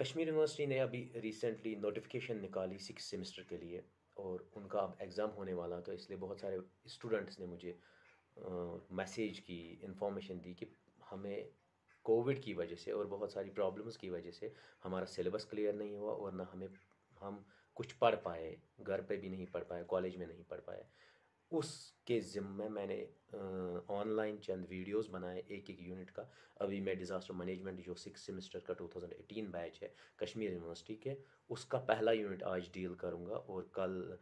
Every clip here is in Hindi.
कश्मीर यूनिवर्सिटी ने अभी रिसेंटली नोटिफिकेशन निकाली सिक्स सेमेस्टर के लिए और उनका अब एग्ज़ाम होने वाला तो इसलिए बहुत सारे स्टूडेंट्स ने मुझे मैसेज की इंफॉर्मेशन दी कि हमें कोविड की वजह से और बहुत सारी प्रॉब्लम्स की वजह से हमारा सिलेबस क्लियर नहीं हुआ और ना हमें हम कुछ पढ़ पाए घर पे भी नहीं पढ़ पाए कॉलेज में नहीं पढ़ पाए उसके ज़िम्मे मैंने ऑनलाइन चंद वीडियोस बनाए एक एक यूनिट का अभी मैं डिज़ास्टर मैनेजमेंट जो सिक्स सेमेस्टर का 2018 बैच है कश्मीर यूनिवर्सिटी के उसका पहला यूनिट आज डील करूँगा और कल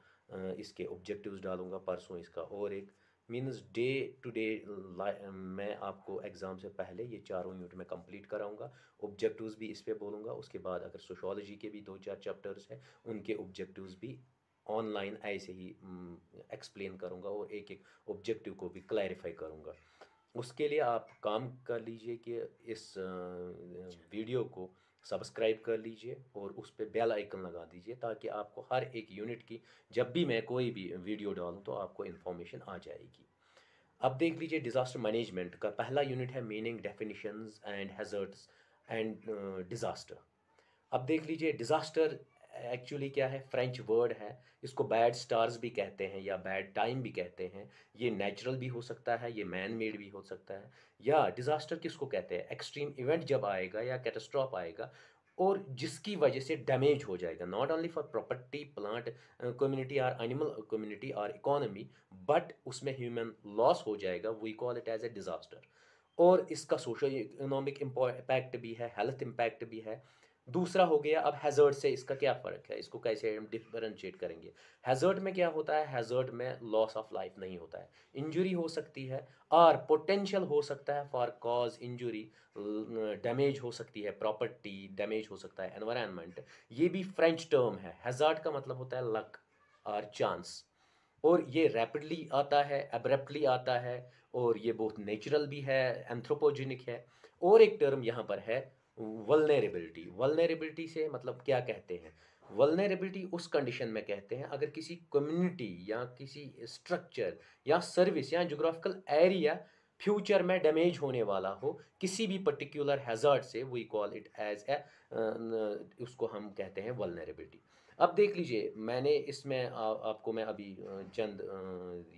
इसके ऑब्जेक्टिव्स डालूँगा परसों इसका और एक मीन्स डे टू डे मैं आपको एग्ज़ाम से पहले ये चारों यूनिट में कंप्लीट कराऊंगा ऑब्जेक्टिव्स भी इस पर बोलूँगा उसके बाद अगर सोशोलॉजी के भी दो चार चैप्टर्स हैं उनके ऑब्जेक्टिव्स भी ऑनलाइन ऐसे ही एक्सप्लेन हम्म, करूँगा और एक एक ऑब्जेक्टिव को भी क्लैरिफाई करूँगा उसके लिए आप काम कर लीजिए कि इस वीडियो को सब्सक्राइब कर लीजिए और उस पर बेल आइकन लगा दीजिए ताकि आपको हर एक यूनिट की जब भी मैं कोई भी वीडियो डालूँ तो आपको इन्फॉर्मेशन आ जाएगी अब देख लीजिए डिज़ास्टर मैनेजमेंट का पहला यूनिट है meaning definitions and hazards and disaster अब देख लीजिए डिज़ास्टर एक्चुअली क्या है फ्रेंच वर्ड है इसको बैड स्टार्स भी कहते हैं या बैड टाइम भी कहते हैं ये नेचुरल भी हो सकता है ये मैन मेड भी हो सकता है या डिज़ास्टर किसको कहते हैं एक्सट्रीम इवेंट जब आएगा या कैटास्ट्रॉप आएगा और जिसकी वजह से डैमेज हो जाएगा not only for property plant community और एनिमल कम्युनिटी और इकोनमी बट उसमें ह्यूमन लॉस हो जाएगा we call it as a disaster और इसका सोशल इकोनॉमिक इम्पैक्ट भी है हेल्थ इम्पैक्ट भी है दूसरा हो गया अब हैज़र्ट से इसका क्या फ़र्क है इसको कैसे हम डिफरेंशिएट करेंगे हैजर्ट में क्या होता है हैजर्ट में लॉस ऑफ लाइफ नहीं होता है इंजुरी हो सकती है और पोटेंशियल हो सकता है फॉर कॉज इंजुरी डैमेज हो सकती है प्रॉपर्टी डैमेज हो सकता है एनवायरनमेंट ये भी फ्रेंच टर्म है हैजर्ट का मतलब होता है लक और चांस और ये रैपिडली आता है एब्रप्टली आता है और ये बहुत नेचुरल भी है एंथ्रोपोजेनिक है और एक टर्म यहाँ पर है वलनेरेबिलिटी वलनेरेबिलिटी से मतलब क्या कहते हैं वलनेरेबिलिटी उस कंडीशन में कहते हैं अगर किसी कम्युनिटी या किसी स्ट्रक्चर या सर्विस या जोग्राफिकल एरिया फ्यूचर में डैमेज होने वाला हो किसी भी पर्टिकुलर हैज़ार्ड से we call it as a उसको हम कहते हैं वलनेरेबिलिटी अब देख लीजिए मैंने इसमें आपको मैं अभी चंद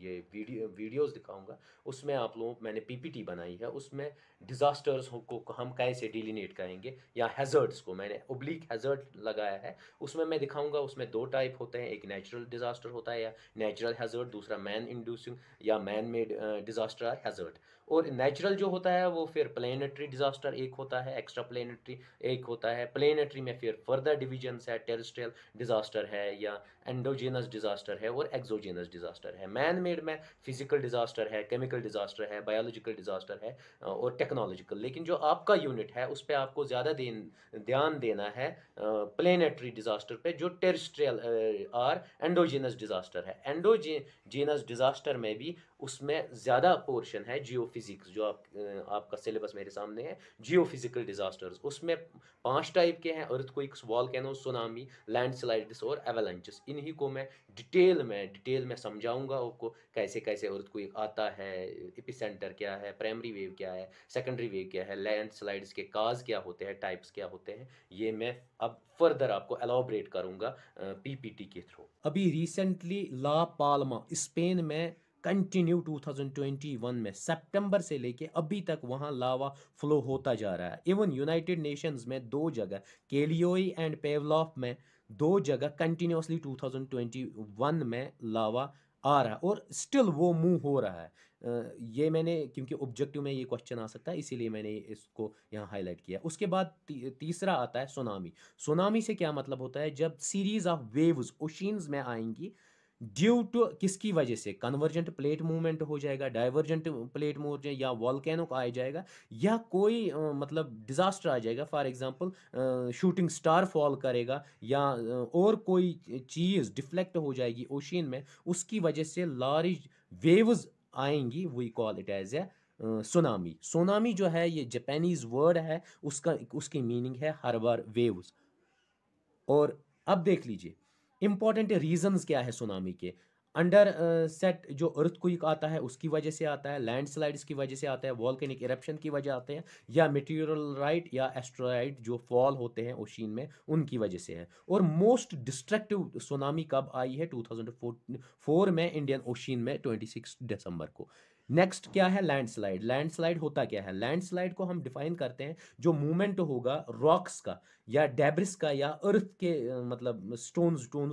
ये वीडियो वीडियोस दिखाऊंगा उसमें आप लोगों मैंने पीपीटी बनाई है उसमें डिज़ास्टर्स को हम कैसे डिलीनेट करेंगे या हैज़र्ड्स को मैंने ओब्लिक हैज़र्ड लगाया है उसमें मैं दिखाऊंगा उसमें दो टाइप होते हैं एक नेचुरल डिज़ास्टर होता है या नेचुरल हैज़र्ड दूसरा मैन इंड्यूसिंग या मैन मेड डिज़ास्टर हैज़र्ड और नेचुरल जो होता है वो फिर प्लेनेटरी डिजास्टर एक होता है एक्स्ट्रा प्लेनेटरी एक होता है प्लेनेटरी में फिर फर्दर डिविजन्स है टेरिस्ट्रियल डिजास्टर है या एंडोजेनस डिजास्टर है और एक्जोजेनस डिजास्टर है मैन मेड में फिजिकल डिजास्टर है केमिकल डिजास्टर है बायोलॉजिकल डिजास्टर है और टेक्नोलॉजिकल लेकिन जो आपका यूनिट है उस पर आपको ज़्यादा ध्यान देना है प्लेनेटरी डिजास्टर पे जो टेरिस्ट्रियल आर एंडोजेनस डिजास्टर है एंडोजेनस डिजास्टर में भी उसमें ज़्यादा पोर्शन है जियो फिज़िक्स जो आप आपका सिलेबस मेरे सामने है जियो फिज़िकल डिज़ास्टर्स उसमें पांच टाइप के हैं अर्थ को एक कोइक्स वॉलकैनो सुनामी लैंड और एवेलेंचस इन्हीं को मैं डिटेल में डिटेल में समझाऊंगा आपको कैसे कैसे अर्थ कोइक आता है इपिसेंटर क्या है प्राइमरी वेव क्या है सेकेंडरी वेव क्या है लैंड के काज क्या होते हैं टाइप्स क्या होते हैं ये मैं अब फर्दर आपको एलाबरेट करूंगा पीपीटी के थ्रू अभी रिसेंटली ला पालमा स्पेन में कंटिन्यू 2021 में सितंबर से लेके अभी तक वहाँ लावा फ्लो होता जा रहा है इवन यूनाइटेड नेशंस में दो जगह केलियोई एंड पेवलॉफ में दो जगह कंटिन्यूसली 2021 में लावा आ रहा है और स्टिल वो मूव हो रहा है ये मैंने क्योंकि ऑब्जेक्टिव में ये क्वेश्चन आ सकता है इसीलिए मैंने इसको यहाँ हाईलाइट किया उसके बाद ती, तीसरा आता है सुनामी सुनामी से क्या मतलब होता है जब सीरीज ऑफ वेव्स ओशीन्स में आएंगी ड्यू टू किसकी वजह से कन्वर्जेंट प्लेट मूवमेंट हो जाएगा डाइवर्जेंट प्लेट मूव या वॉलकैनो का आ जाएगा या कोई आ, मतलब डिज़ास्टर आ जाएगा for example shooting star fall करेगा या और कोई चीज़ डिफ्लेक्ट हो जाएगी ओशियन में उसकी वजह से लार्ज वेव्स आएंगी we call it as a tsunami tsunami जो है ये जापानीज वर्ड है उसका उसकी मीनिंग है हर बार वेव्स और अब देख लीजिए इंपॉर्टेंट रीजंस क्या है सुनामी के अंडर सेट uh, जो अर्थ क्विक आता है उसकी वजह से आता है लैंडस्लाइड्स की वजह से आता है वॉल्केनिक इरप्शन की वजह आते हैं या मटीरियलराइट राइट या एस्ट्रॉइड जो फॉल होते हैं ओशीन में उनकी वजह से है और मोस्ट डिस्ट्रक्टिव सुनामी कब आई है 2004 में इंडियन ओशीन में 26 दिसंबर को नेक्स्ट क्या है लैंडस्लाइड लैंडस्लाइड होता क्या है लैंडस्लाइड को हम डिफाइन करते हैं जो मूवमेंट होगा रॉक्स का या डेब्रिस का या अर्थ के मतलब स्टोन स्टोन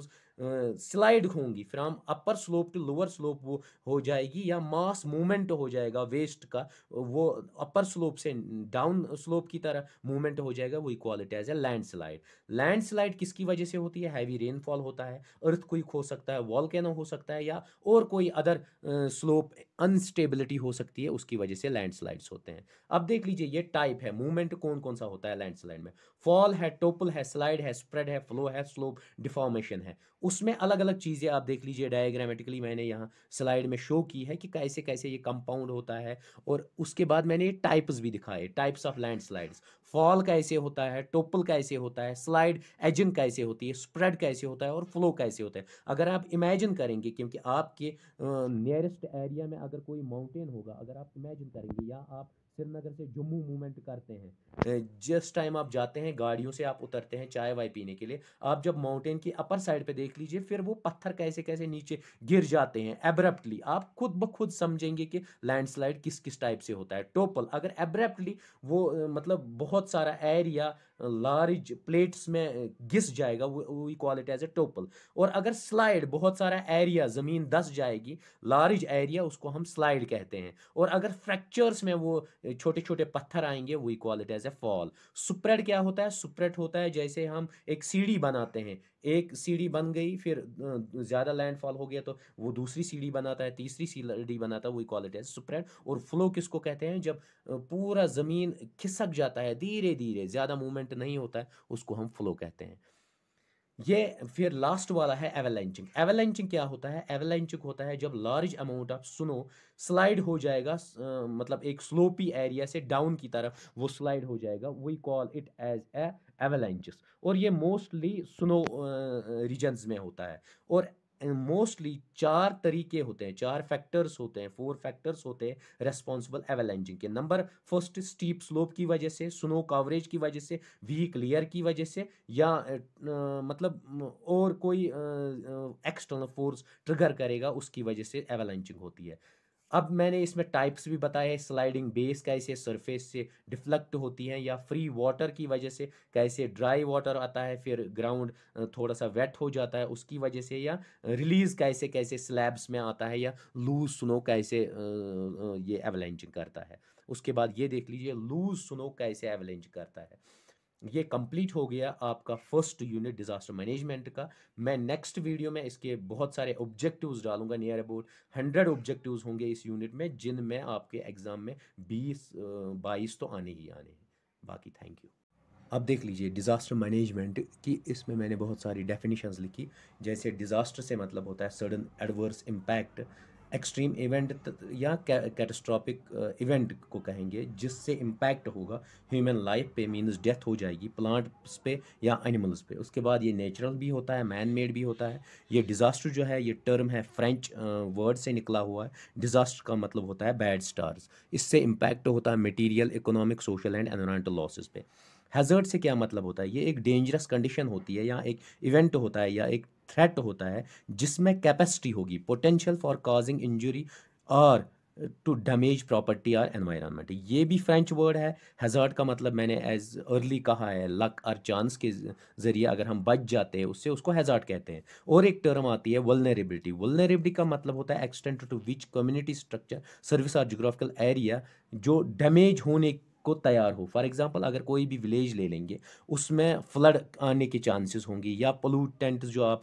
स्लाइड होंगी from upper slope to lower slope वो हो जाएगी या मास मूवमेंट हो जाएगा वेस्ट का वो अपर स्लोप से डाउन स्लोप की तरह मूवमेंट हो जाएगा वो equality as a landslide landslide किसकी वजह से होती है हैवी रेनफॉल होता है अर्थ कोई हो सकता है कैनो हो सकता है या और कोई अदर स्लोप अनस्टेबिलिटी हो सकती है उसकी वजह से लैंड होते हैं अब देख लीजिए ये टाइप है मूवमेंट कौन कौन सा होता है लैंड में फॉल है टोपल है स्लाइड है स्प्रेड है फ्लो है स्लोप डिफॉर्मेशन है उसमें अलग अलग चीज़ें आप देख लीजिए डायग्रामेटिकली मैंने यहाँ स्लाइड में शो की है कि कैसे कैसे ये कंपाउंड होता है और उसके बाद मैंने ये टाइप्स भी दिखाए types of landslides fall कैसे होता है टोपल कैसे होता है स्लाइड एजन कैसे होती है स्प्रेड कैसे होता है और फ्लो कैसे होता है अगर आप इमेजिन करेंगे क्योंकि आपके नियरेस्ट एरिया में अगर कोई माउंटेन होगा अगर आप इमेजिन करेंगे या आप श्रीनगर से जम्मू मूवमेंट करते हैं जिस टाइम आप जाते हैं गाड़ियों से आप उतरते हैं चाय वाय पीने के लिए आप जब माउंटेन की अपर साइड पे देख लीजिए फिर वो पत्थर कैसे कैसे नीचे गिर जाते हैं एब्रप्टली आप खुद ब खुद समझेंगे कि लैंडस्लाइड किस किस टाइप से होता है टोपल अगर एब्रप्टली वो मतलब बहुत सारा एरिया लार्ज प्लेट्स में घिस जाएगा we call it as a topple और अगर स्लाइड बहुत सारा एरिया ज़मीन दस जाएगी लार्ज एरिया उसको हम स्लाइड कहते हैं और अगर फ्रैक्चर्स में वो छोटे छोटे पत्थर आएंगे we call it as a fall spread क्या होता है सुप्रेड होता है जैसे हम एक सीढ़ी बनाते हैं एक सीढ़ी बन गई फिर ज़्यादा लैंडफॉल हो गया तो वो दूसरी सीढ़ी बनाता है तीसरी सीढ़ी बनाता है वही कॉल इट एज स्प्रेड और फ्लो किसको कहते हैं जब पूरा ज़मीन खिसक जाता है धीरे धीरे ज़्यादा मूवमेंट करंट नहीं होता है उसको हम फ्लो कहते हैं ये फिर लास्ट वाला है एवेलेंचिंग एवेलेंचिंग क्या होता है एवेलेंचिंग होता है जब large amount of snow slide हो जाएगा आ, मतलब एक स्लोपी एरिया से डाउन की तरफ वो स्लाइड हो जाएगा we call it as a avalanches और ये मोस्टली स्नो रीजन्स में होता है और मोस्टली चार तरीके होते हैं चार फैक्टर्स होते हैं फोर फैक्टर्स होते हैं रेस्पॉन्सिबल एवलेंजिंग के नंबर फर्स्ट स्टीप स्लोप की वजह से स्नो कवरेज की वजह से वीक लेयर की वजह से या आ, मतलब और कोई एक्सटर्नल फोर्स ट्रिगर करेगा उसकी वजह से एवलेंजिंग होती है अब मैंने इसमें टाइप्स भी बताए स्लाइडिंग बेस कैसे सरफेस से डिफ्लेक्ट होती हैं या फ्री वाटर की वजह से कैसे ड्राई वाटर आता है फिर ग्राउंड थोड़ा सा वेट हो जाता है उसकी वजह से या रिलीज़ कैसे कैसे स्लैब्स में आता है या लूज स्नो कैसे ये एवलेंचिंग करता है उसके बाद ये देख लीजिए लूज स्नो कैसे एवलेंच करता है ये कंप्लीट हो गया आपका फर्स्ट यूनिट डिज़ास्टर मैनेजमेंट का मैं नेक्स्ट वीडियो में इसके बहुत सारे ऑब्जेक्टिव्स डालूंगा नियर अबाउट हंड्रेड ऑब्जेक्टिव्स होंगे इस यूनिट में जिनमें आपके एग्ज़ाम में बीस बाईस तो आने ही आने हैं बाकी थैंक यू अब देख लीजिए डिज़ास्टर मैनेजमेंट की इसमें मैंने बहुत सारी डेफिनेशंस लिखी जैसे डिज़ास्टर से मतलब होता है sudden adverse impact extreme event या कैटस्ट्रॉपिक इवेंट uh, को कहेंगे जिससे इम्पैक्ट होगा ह्यूमन लाइफ पे मीन्स डेथ हो जाएगी प्लांट्स पे या एनिमल्स पे उसके बाद ये नेचुरल भी होता है मैन मेड भी होता है ये डिज़ास्टर जो है ये टर्म है फ्रेंच वर्ड uh, से निकला हुआ है डिज़ास्टर का मतलब होता है बैड स्टार्स इससे इम्पैक्ट होता है material economic social and environmental losses पे हैज़र्ड से क्या मतलब होता है ये एक डेंजरस कंडीशन होती है या एक इवेंट होता है या एक थ्रेट होता है जिसमें कैपेसिटी होगी पोटेंशियल फॉर कॉजिंग इंजरी और टू डैमेज प्रॉपर्टी और एनवायरमेंट ये भी फ्रेंच वर्ड है हैज़ार्ड का मतलब मैंने एज अर्ली कहा है लक और चांस के ज़रिए अगर हम बच जाते हैं उससे उसको हैज़ार्ड कहते हैं और एक टर्म आती है वलनरेबिलिटी वलनरेबिलिटी का मतलब होता है extend to which community structure service और जोग्राफिकल एरिया जो डैमेज होने को तैयार हो फॉर एग्जांपल अगर कोई भी विलेज ले लेंगे उसमें फ्लड आने के चांसेस होंगे या पोलूटेंट जो आप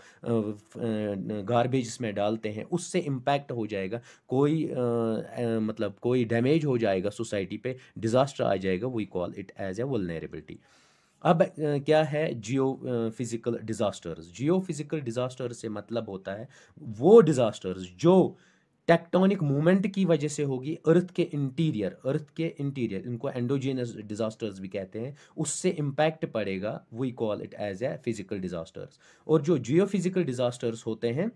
गारबेज़ में डालते हैं उससे इम्पैक्ट हो जाएगा कोई आ, आ, मतलब कोई डैमेज हो जाएगा सोसाइटी पे डिज़ास्टर आ जाएगा we call it as a vulnerability अब क्या है geophysical disasters geophysical disaster से मतलब होता है वो डिज़ास्टर्स जो टेक्टोनिक मूवमेंट की वजह से होगी अर्थ के इंटीरियर अर्थ के इंटीरियर इनको एंडोजेनस डिजास्टर्स भी कहते हैं उससे इम्पैक्ट पड़ेगा we call it as a physical disasters और जो जियो फिजिकल डिजास्टर्स होते हैं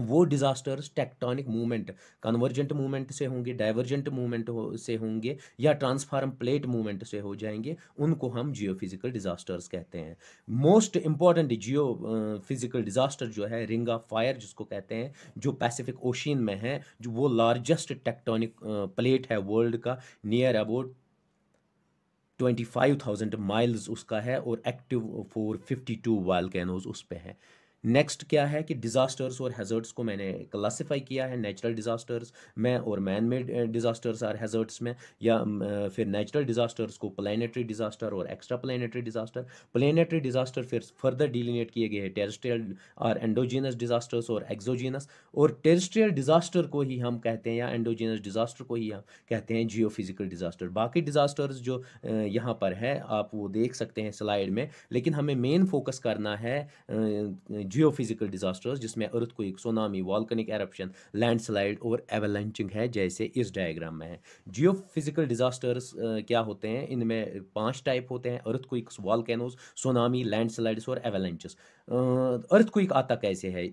वो disasters tectonic movement convergent movement से होंगे डाइवर्जेंट मूवमेंट हो, से होंगे या ट्रांसफार्म प्लेट मूवमेंट से हो जाएंगे उनको हम जियोफिजिकल डिज़ास्टर्स कहते हैं most important geophysical disaster जो है रिंग ऑफ फायर जिसको कहते हैं जो पैसिफिक ओशियन में है जो वो लार्जेस्ट टेक्टॉनिक प्लेट है वर्ल्ड का near about twenty five thousand miles उसका है और एक्टिव फोर फिफ्टी टू कैनोज उस पर है नेक्स्ट क्या है कि डिज़ास्टर्स और हैज़र्ट्स को मैंने क्लासिफाई किया है नेचुरल डिज़ास्टर्स में और man made disasters or hazards में या eh, फिर नेचुरल डिज़ास्टर्स को प्लानटरी डिज़ास्टर और extra planetary disaster planetary disaster फिर फर्दर डिलीनेट किए गए हैं टेरिस्ट्रियल आर एंडोजीनस डिज़ास्टर्स और एक्जोजीनस और टेरिस्ट्रियल डिज़ास्टर को ही हम कहते हैं या एंडोजीनस डिज़ास्टर को ही हम कहते हैं जियो डिज़ास्टर बाकी डिज़ास्टर्स जो eh, यहाँ पर है आप वो देख सकते हैं स्लाइड में लेकिन हमें मेन फोकस करना है eh, जियो फिजिकल डिजास्टर्स जिसमें अर्थ को एक सोनामी वॉल्कनिक एरप्शन लैंडस्लाइड और एवलेंचिंग है जैसे इस डायग्राम में है जियो फिजिकल डिजास्टर्स क्या होते हैं इनमें पांच टाइप होते हैं अर्थ को एक वॉल्केनोज सोनामी लैंडस्लाइड्स और एवलेंचेस अर्थक्विक आता कैसे है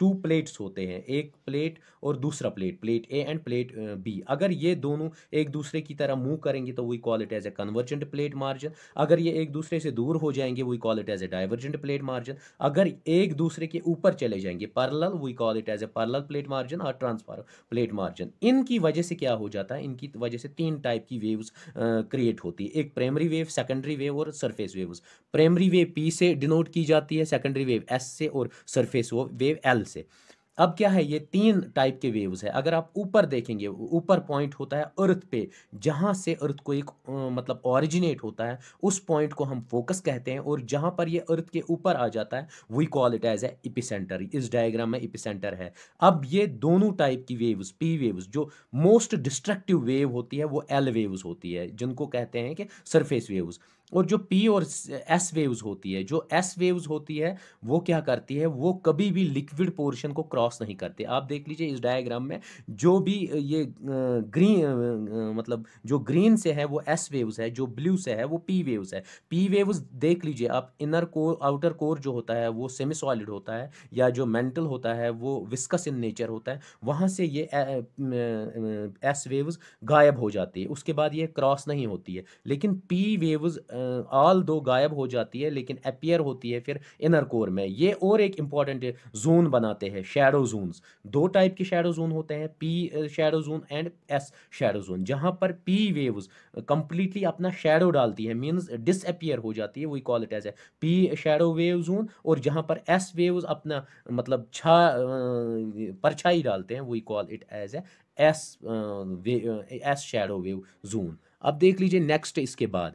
टू प्लेट्स होते हैं एक प्लेट और दूसरा plate plate A and plate B अगर ये दोनों एक दूसरे की तरह मूव करेंगे तो we call it as a convergent plate margin अगर ये एक दूसरे से दूर हो जाएंगे we call it as a divergent plate margin अगर एक दूसरे के ऊपर चले जाएंगे parallel we call it as a parallel plate margin और ट्रांसफार प्लेट मार्जिन इनकी वजह से क्या हो जाता है इनकी वजह से तीन टाइप की वेव्स क्रिएट होती है एक प्राइमरी वेव सेकेंडरी वेव और surface waves primary wave P से डिनोट की जा जाती है सेकेंडरी वेव एस से और सरफेस वेव एल से अब क्या है ये तीन टाइप के वेव्स है अगर आप ऊपर देखेंगे ऊपर पॉइंट होता है अर्थ पे जहाँ से अर्थ को एक मतलब ऑरिजिनेट होता है उस पॉइंट को हम फोकस कहते हैं और जहाँ पर ये अर्थ के ऊपर आ जाता है we call it as a epicenter इस डायग्राम में इपिसेंटर है अब ये दोनों टाइप की वेव्स पी वेव्स जो मोस्ट डिस्ट्रक्टिव वेव होती है वो एल वेव्स होती है जिनको कहते हैं कि सरफेस वेव्स और जो पी और एस वेव्स होती है जो एस वेव्स होती है वो क्या करती है वो कभी भी लिक्विड पोर्शन को क्रॉस नहीं करते आप देख लीजिए इस डायग्राम में जो भी ये ग्रीन मतलब जो ग्रीन से है वो एस वेव्स है जो ब्लू से है वो पी वेव्स है पी वेव्स देख लीजिए आप इनर कोर आउटर कोर जो होता है वो सेमी सॉलिड होता है या जो मेंटल होता है वो विस्कस इन नेचर होता है वहाँ से ये एस वेव्स गायब हो जाती है उसके बाद ये क्रॉस नहीं होती है लेकिन पी वेव्स आल दो गायब हो जाती है लेकिन अपियर होती है फिर इनर कोर में ये और एक इम्पॉर्टेंट जोन बनाते हैं शेडो जोन्स दो टाइप के शेडो जोन होते हैं P shadow zone and S shadow zone जहाँ पर पी वेव्स कंप्लीटली अपना शेडो डालती है मीन्स डिसअपियर हो जाती है वही call it as a P shadow wave zone और जहाँ पर एस वेव्स अपना मतलब छा परछाई डालते हैं वही call it as a S S shadow wave zone अब देख लीजिए नेक्स्ट इसके बाद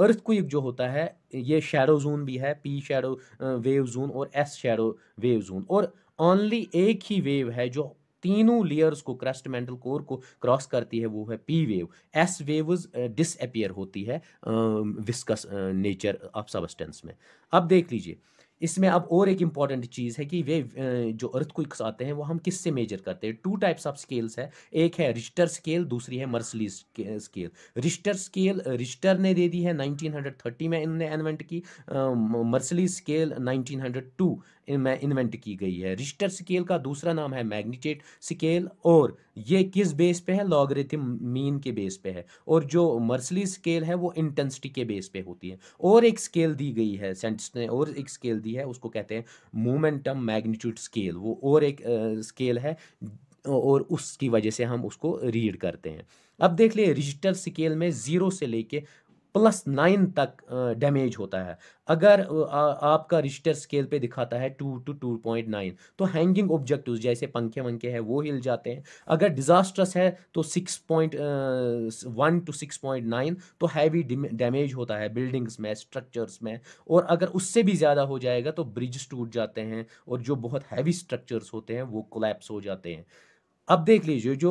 अर्थ क्विक जो होता है ये शेडो जोन भी है पी शेडो वेव जोन और एस शेडो वेव जोन और ऑनली एक ही वेव है जो तीनों लेयर्स को क्रस्ट मेंटल कोर को क्रॉस करती है वो है P wave S waves disappear होती है विस्कस नेचर ऑफ सबस्टेंस में अब देख लीजिए इसमें अब और एक इम्पॉर्टेंट चीज़ है कि वे जो अर्थ क्विक्स आते हैं वो हम किससे मेजर करते हैं टू टाइप्स ऑफ स्केल्स है एक है रिस्टर स्केल दूसरी है मर्सली स्केल रिस्टर स्केल रिस्टर ने दे दी है 1930 में इनने एनवेंट की मर्सली स्केल 1902 में इन्वेंट की गई है रिश्टर स्केल का दूसरा नाम है मैग्नीटेट स्केल और ये किस बेस पे है लॉगरिथम मीन के बेस पे है और जो मर्सली स्केल है वो इंटेंसिटी के बेस पे होती है और एक स्केल दी गई है सेंटिस ने और एक स्केल दी है उसको कहते हैं मोमेंटम मैग्नीट्यूड स्केल वो और एक स्केल है और उसकी वजह से हम उसको रीड करते हैं अब देख लिए रिजिस्टर स्केल में ज़ीरो से लेके प्लस नाइन तक डैमेज होता है अगर आपका रिश्टर स्केल पे दिखाता है two to two point nine तो हैंगिंग ऑब्जेक्ट जैसे पंखे वंखे हैं वो हिल जाते हैं अगर डिज़ास्ट्रस है तो six point one to six point nine तो हैवी डैमेज होता है बिल्डिंग्स में स्ट्रक्चर्स में और अगर उससे भी ज़्यादा हो जाएगा तो ब्रिज टूट जाते हैं और जो बहुत हैवी स्ट्रक्चर्स होते हैं वो कोलेप्स हो जाते हैं अब देख लीजिए जो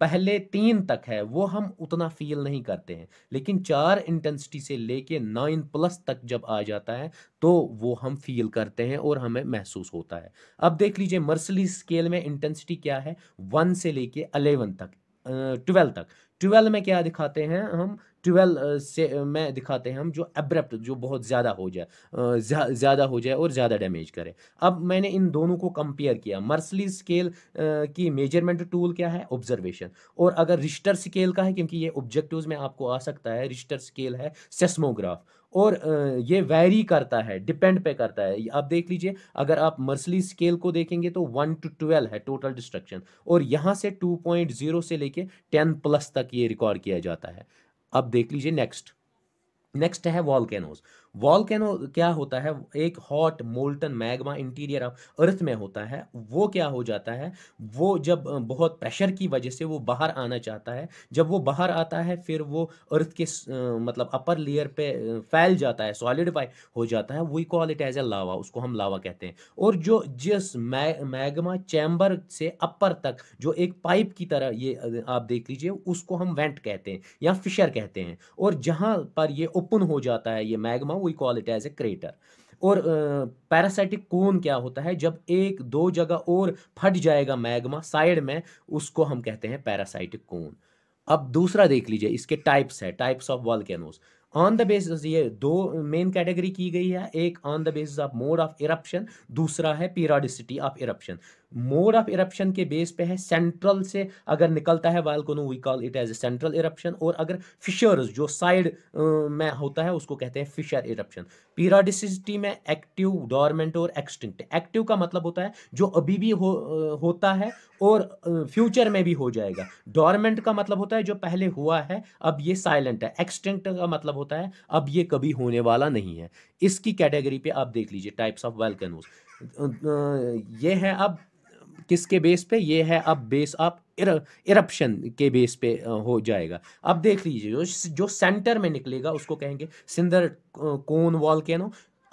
पहले तीन तक है वो हम उतना फील नहीं करते हैं लेकिन चार इंटेंसिटी से लेके नाइन प्लस तक जब आ जाता है तो वो हम फील करते हैं और हमें महसूस होता है अब देख लीजिए मर्सली स्केल में इंटेंसिटी क्या है वन से लेके अलेवन तक ट्वेल्व तक ट्वेल्व में क्या दिखाते हैं हम ट्वेल्व से में दिखाते हैं हम जो एब्रप्ट जो बहुत ज़्यादा हो जाए ज़्यादा जा, हो जाए और ज़्यादा डैमेज करे अब मैंने इन दोनों को कंपेयर किया मर्सली स्केल की मेजरमेंट टूल क्या है ऑब्जर्वेशन और अगर रिश्टर स्केल का है क्योंकि ये ऑब्जेक्टिव्स में आपको आ सकता है रिश्टर स्केल है सेस्मोग्राफ और ये वैरी करता है डिपेंड पे करता है आप देख लीजिए अगर आप मर्सली स्केल को देखेंगे तो वन टू ट्वेल्व है टोटल डिस्ट्रक्शन और यहाँ से टू पॉइंट जीरो से लेके टेन प्लस तक ये रिकॉर्ड किया जाता है अब देख लीजिए नेक्स्ट नेक्स्ट है वॉलकैनोज वॉलकैनो क्या होता है एक hot molten magma interior of earth में होता है वो क्या हो जाता है वो जब बहुत प्रेशर की वजह से वो बाहर आना चाहता है जब वो बाहर आता है फिर वो अर्थ के मतलब अपर लेयर पे फैल जाता है सॉलिडिफाई हो जाता है we call it as a lava उसको हम लावा कहते हैं और जो जिस मैगमा चैम्बर से अपर तक जो एक पाइप की तरह ये आप देख लीजिए उसको हम वेंट कहते हैं या फिशर कहते हैं और जहाँ पर ये ओपन हो जाता है ये magma we call it as a crater और पैरासाइटिक uh, कोन क्या होता है जब एक दो जगह और फट जाएगा मैग्मा साइड में उसको हम कहते हैं पैरासाइटिक कोन अब दूसरा देख लीजिए इसके टाइप्स है types of volcanoes on the basis ये दो मेन कैटेगरी की गई है एक on the basis of mode of eruption दूसरा है periodicity of eruption mode of eruption के बेस पे है सेंट्रल से अगर निकलता है volcano we call it as a central eruption और अगर फिशर्स जो साइड में होता है उसको कहते हैं फिशर इरप्शन पीराडिसिटी में एक्टिव डॉर्मेंट और एक्सटिंक्ट एक्टिव का मतलब होता है जो अभी भी हो, होता है और फ्यूचर में भी हो जाएगा डॉर्मेंट का मतलब होता है जो पहले हुआ है अब ये साइलेंट है एक्सटिंक्ट का मतलब होता है अब ये कभी होने वाला नहीं है इसकी कैटेगरी पे आप देख लीजिए टाइप्स ऑफ वेलकनोज ये है अब किसके बेस पे ये है अब बेस आप इरप्शन के बेस पे हो जाएगा अब देख लीजिए जो जो सेंटर में निकलेगा उसको कहेंगे सिंदर कोन वॉल नो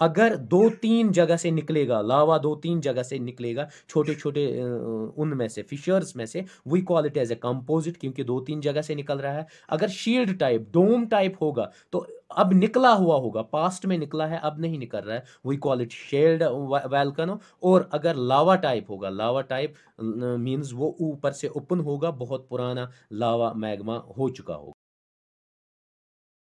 अगर दो तीन जगह से निकलेगा लावा दो तीन जगह से निकलेगा छोटे छोटे उनमें से फिशर्स में से we call it as a composite क्योंकि दो तीन जगह से निकल रहा है अगर शील्ड टाइप डोम टाइप होगा तो अब निकला हुआ होगा पास्ट में निकला है अब नहीं निकल रहा है we call it shield volcano और अगर लावा टाइप होगा लावा टाइप मीन्स वो ऊपर से ओपन होगा बहुत पुराना लावा मैग्मा हो चुका होगा